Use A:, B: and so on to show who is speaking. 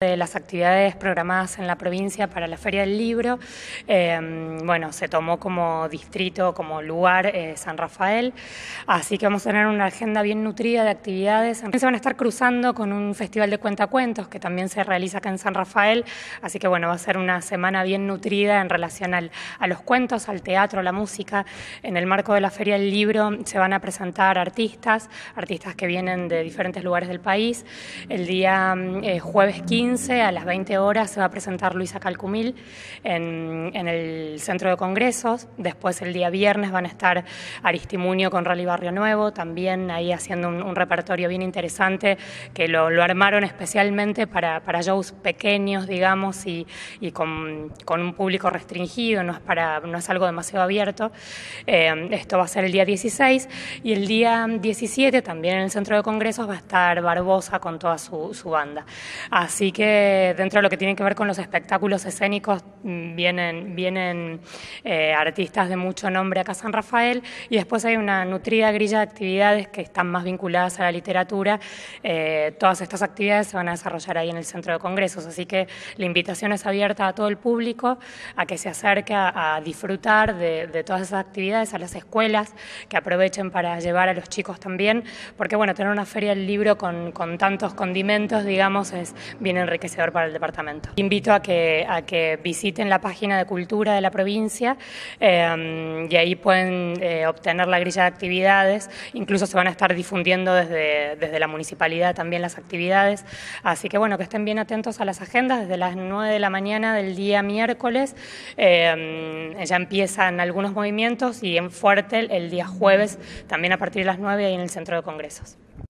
A: de las actividades programadas en la provincia para la Feria del Libro, em, bueno, se tomó como distrito, como lugar eh, San Rafael, así que vamos a tener una agenda bien nutrida de actividades. se van a estar cruzando con un festival de cuentacuentos que también se realiza acá en San Rafael, así que bueno, va a ser una semana bien nutrida en relación a los cuentos, al teatro, a la música. En el marco de la Feria del Libro se van a presentar artistas, artistas que vienen de diferentes lugares del país. El día mm, eh, jueves 15 a las 20 horas se va a presentar Luisa Calcumil en, el Centro de Congresos. Después el día viernes van a estar Aristimunio con Rally Barrio Nuevo, también ahí haciendo un, repertorio bien interesante que lo, armaron especialmente para, para, shows pequeños, digamos, y, con, un público restringido, no es, para, no es algo demasiado abierto. Eh, esto va a ser el día 16 y el día 17 también en el Centro de Congresos va a estar Barbosa con toda su, su banda. Así que que dentro de lo que tiene que ver con los espectáculos escénicos vienen, vienen eh, artistas de mucho nombre acá a San Rafael y después hay una nutrida grilla de actividades que están más vinculadas a la literatura. Eh, todas estas actividades se van a desarrollar ahí en el Centro de Congresos, así que la invitación es abierta a todo el público a que se acerque a, disfrutar de, todas esas actividades, a las escuelas, que aprovechen para llevar a los chicos también, porque bueno, tener una feria del libro con, tantos condimentos, digamos, es bien enriquecedor para el departamento. Invito a que, visiten la página de cultura de la provincia eh, y ahí pueden eh, obtener la grilla de actividades, incluso se van a estar difundiendo desde, desde la municipalidad también las actividades, así que bueno, que estén bien atentos a las agendas, desde las 9 de la mañana del día miércoles eh, ya empiezan algunos movimientos y en Fuerte el día jueves también a partir de las 9 ahí en el centro de congresos.